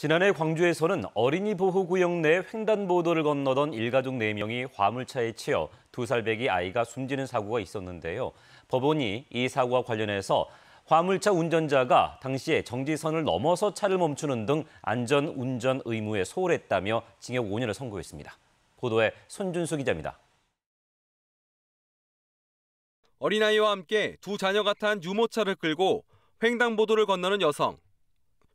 지난해 광주에서는 어린이 보호구역 내 횡단보도를 건너던 일가족 4명이 화물차에 치여 2살 배기 아이가 숨지는 사고가 있었는데요. 법원이 이 사고와 관련해서 화물차 운전자가 당시에 정지선을 넘어서 차를 멈추는 등 안전 운전 의무에 소홀했다며 징역 5년을 선고했습니다. 보도에 손준수 기자입니다. 어린아이와 함께 두 자녀가 탄 유모차를 끌고 횡단보도를 건너는 여성.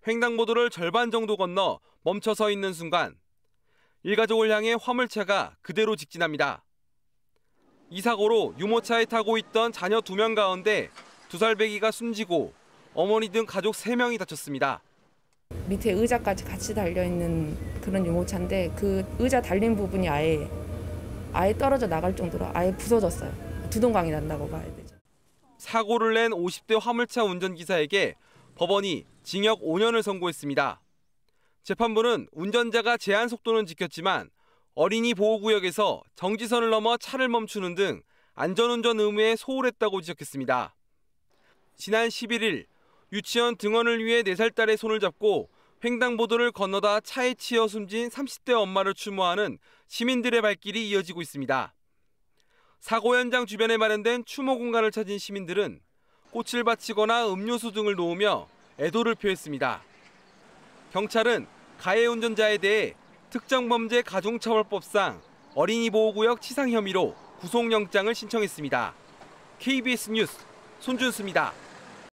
횡단보도를 절반 정도 건너 멈춰 서 있는 순간 일가족을 향해 화물차가 그대로 직진합니다. 이 사고로 유모차에 타고 있던 자녀 두 명 가운데 두살배기가 숨지고 어머니 등 가족 세명이 다쳤습니다. 밑에 의자까지 같이 달려있는 그런 유모차인데 그 의자 달린 부분이 아예 아예 떨어져 나갈 정도로 아예 부서졌어요. 두동강이 난다고 봐야 되죠. 사고를 낸 50대 화물차 운전기사에게 법원이 징역 5년을 선고했습니다. 재판부는 운전자가 제한 속도는 지켰지만 어린이 보호구역에서 정지선을 넘어 차를 멈추는 등 안전운전 의무에 소홀했다고 지적했습니다. 지난 11일 유치원 등원을 위해 4살 딸의 손을 잡고 횡단보도를 건너다 차에 치여 숨진 30대 엄마를 추모하는 시민들의 발길이 이어지고 있습니다. 사고 현장 주변에 마련된 추모 공간을 찾은 시민들은 꽃을 바치거나 음료수 등을 놓으며 애도를 표했습니다. 경찰은 가해 운전자에 대해 특정범죄 가중처벌법상 어린이 보호구역 치상 혐의로 구속영장을 신청했습니다. KBS 뉴스 손준수입니다.